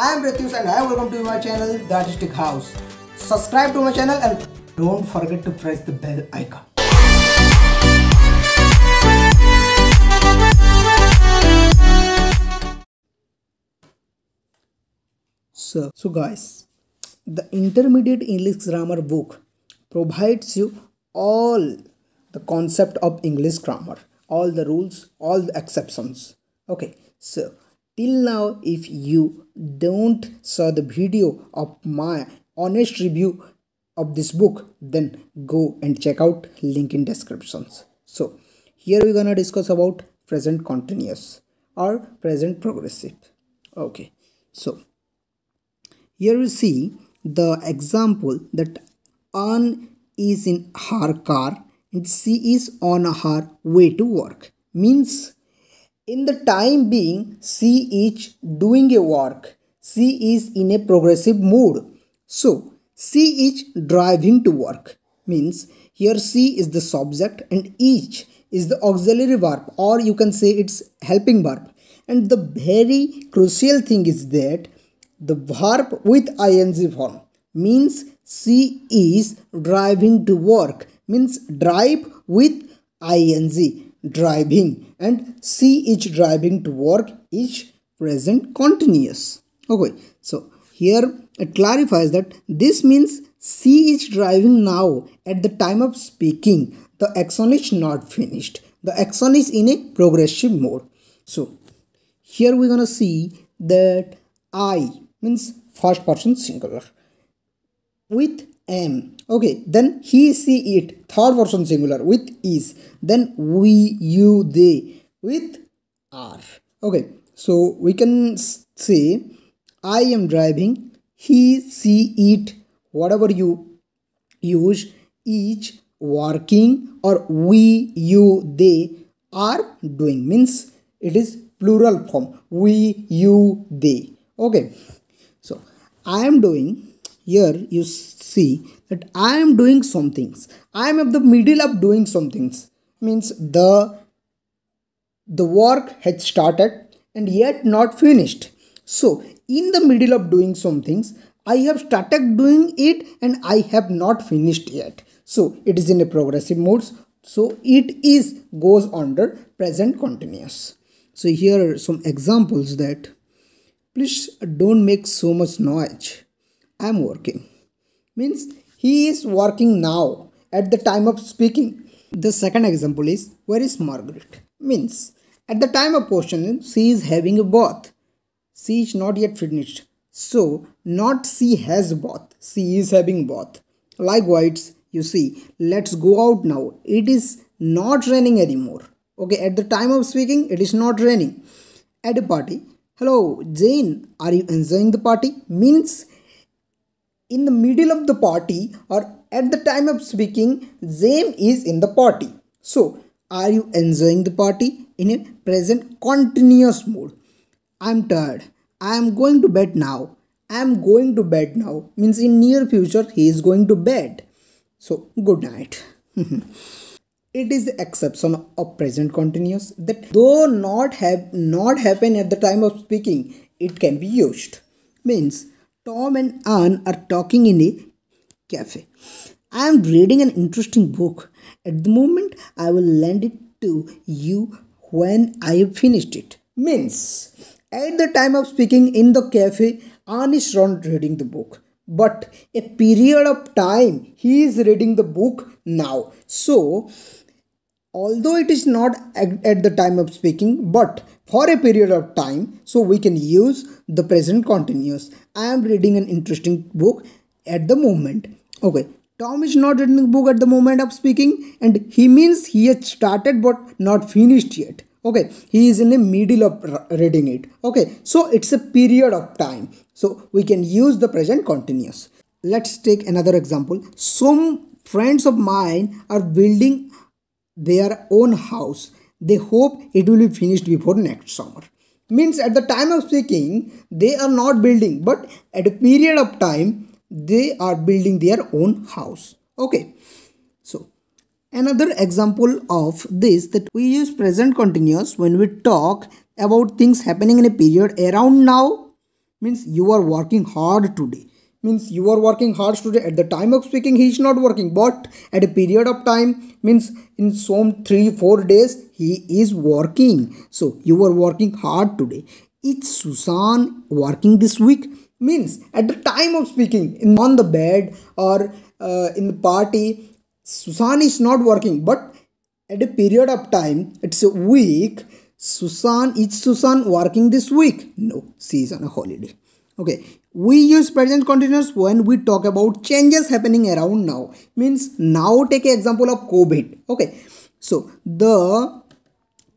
I am Pratyush and I welcome to my channel The Artistic House. Subscribe to my channel and don't forget to press the bell icon. So, so guys, the intermediate English grammar book provides you all the concept of English grammar, all the rules, all the exceptions. Okay, so till now if you don't saw the video of my honest review of this book then go and check out link in descriptions so here we're gonna discuss about present continuous or present progressive okay so here we see the example that Anne is in her car and she is on her way to work means in the time being, C is doing a work. C is in a progressive mood. So, C is driving to work. Means, here C is the subject and each is the auxiliary verb or you can say it's helping verb. And the very crucial thing is that the verb with ing form means C is driving to work means drive with ing driving and see is driving to work is present continuous. Okay, so here it clarifies that this means see is driving now at the time of speaking. The action is not finished. The action is in a progressive mode. So here we're gonna see that I means first person singular with am. Okay, then he, she, it. Third person singular with is. Then we, you, they with are. Okay, so we can say I am driving. He, she, it. Whatever you use, each, working or we, you, they are doing. Means it is plural form. We, you, they. Okay, so I am doing here you see that i am doing some things i am at the middle of doing some things means the the work had started and yet not finished so in the middle of doing some things i have started doing it and i have not finished yet so it is in a progressive mode so it is goes under present continuous so here are some examples that please don't make so much noise am working means he is working now at the time of speaking the second example is where is margaret means at the time of question she is having a bath she is not yet finished so not she has bath she is having bath likewise you see let's go out now it is not raining anymore okay at the time of speaking it is not raining at a party hello jane are you enjoying the party means in the middle of the party or at the time of speaking, Zame is in the party. So, are you enjoying the party in a present continuous mode? I'm tired. I am going to bed now. I am going to bed now means in near future he is going to bed. So, good night. it is the exception of present continuous that though not have not happen at the time of speaking, it can be used. Means Tom and Anne are talking in a cafe. I am reading an interesting book. At the moment, I will lend it to you when I have finished it. Means, at the time of speaking in the cafe, Anne is not reading the book. But a period of time, he is reading the book now. So, although it is not at the time of speaking but for a period of time so we can use the present continuous i am reading an interesting book at the moment okay tom is not reading the book at the moment of speaking and he means he has started but not finished yet okay he is in the middle of reading it okay so it's a period of time so we can use the present continuous let's take another example some friends of mine are building their own house. They hope it will be finished before next summer. Means at the time of speaking, they are not building, but at a period of time, they are building their own house. Okay. So, another example of this that we use present continuous when we talk about things happening in a period around now means you are working hard today means you are working hard today. at the time of speaking he is not working but at a period of time means in some 3 4 days he is working so you are working hard today is susan working this week means at the time of speaking in, on the bed or uh, in the party susan is not working but at a period of time it's a week susan is susan working this week no she is on a holiday okay we use present continuous when we talk about changes happening around now means now take an example of covid okay so the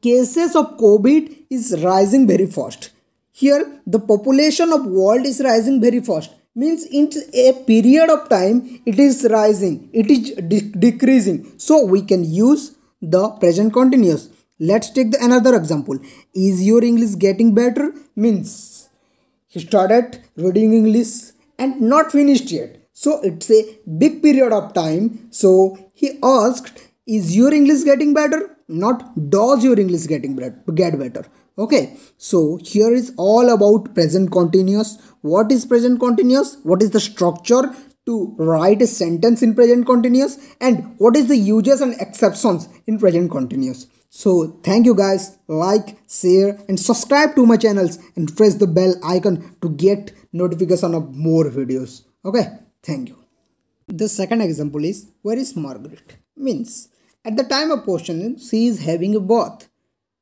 cases of covid is rising very fast here the population of world is rising very fast means in a period of time it is rising it is de decreasing so we can use the present continuous let's take the another example is your english getting better means he started reading English and not finished yet. So it's a big period of time. So he asked, is your English getting better? Not does your English getting get better. Okay, so here is all about present continuous. What is present continuous? What is the structure to write a sentence in present continuous? And what is the uses and exceptions in present continuous? So thank you guys, like, share and subscribe to my channels and press the bell icon to get notification of more videos. Okay, thank you. The second example is, where is Margaret? Means, at the time of posting, she is having a bath.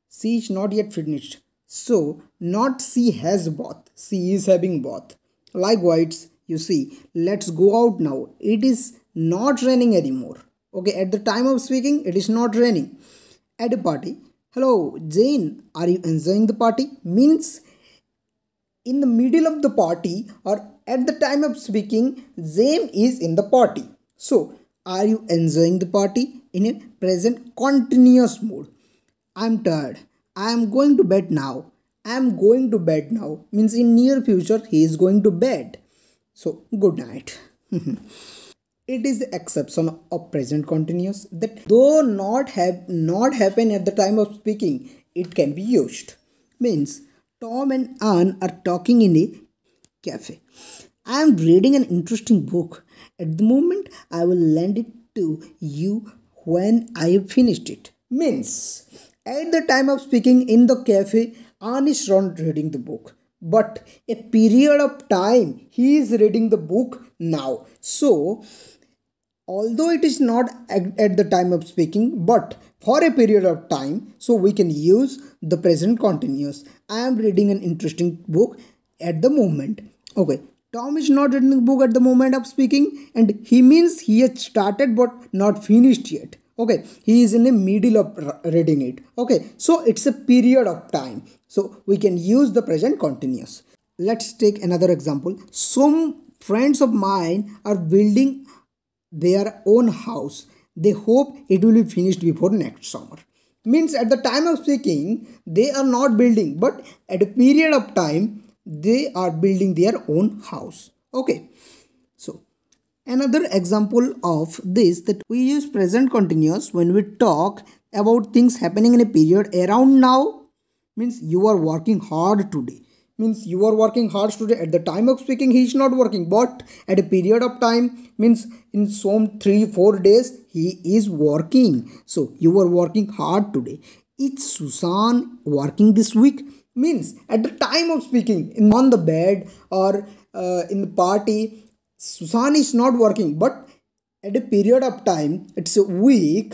She is not yet finished. So, not she has bath, she is having bath. Likewise, you see, let's go out now. It is not raining anymore. Okay, at the time of speaking, it is not raining at a party. Hello, Jane, are you enjoying the party? Means in the middle of the party or at the time of speaking, Jane is in the party. So, are you enjoying the party in a present continuous mode? I'm tired. I am going to bed now. I am going to bed now. Means in near future, he is going to bed. So, good night. it is the exception of present continuous that though not have not happen at the time of speaking it can be used means tom and Ann are talking in a cafe i am reading an interesting book at the moment i will lend it to you when i have finished it means at the time of speaking in the cafe Ann is not reading the book but a period of time he is reading the book now so although it is not at the time of speaking but for a period of time so we can use the present continuous i am reading an interesting book at the moment okay Tom is not reading the book at the moment of speaking, and he means he has started but not finished yet. Okay, he is in the middle of reading it. Okay, so it's a period of time. So we can use the present continuous. Let's take another example. Some friends of mine are building their own house. They hope it will be finished before next summer. Means at the time of speaking, they are not building, but at a period of time, they are building their own house. Okay. So, another example of this that we use present continuous when we talk about things happening in a period around now means you are working hard today means you are working hard today at the time of speaking he is not working but at a period of time means in some 3 4 days he is working so you are working hard today is susan working this week means at the time of speaking in, on the bed or uh, in the party susan is not working but at a period of time it's a week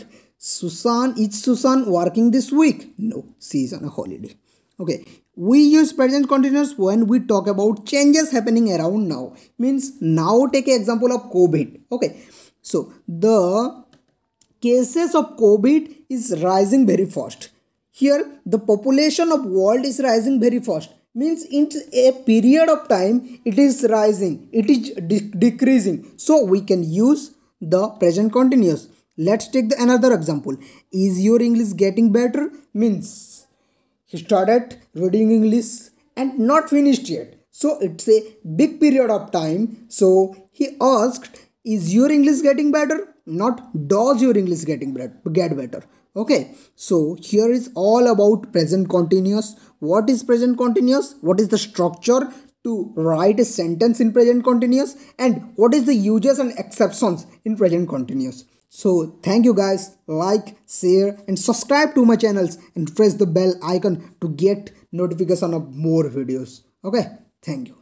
susan is susan working this week no she is on a holiday okay we use present continuous when we talk about changes happening around now means now take an example of covid okay so the cases of covid is rising very fast here the population of world is rising very fast means in a period of time it is rising it is de decreasing so we can use the present continuous let's take the another example is your english getting better means he started reading English and not finished yet. So it's a big period of time. So he asked, is your English getting better? Not does your English getting better? get better. Okay, so here is all about present continuous. What is present continuous? What is the structure to write a sentence in present continuous? And what is the uses and exceptions in present continuous? So thank you guys. Like, share and subscribe to my channels and press the bell icon to get notification of more videos. Okay. Thank you.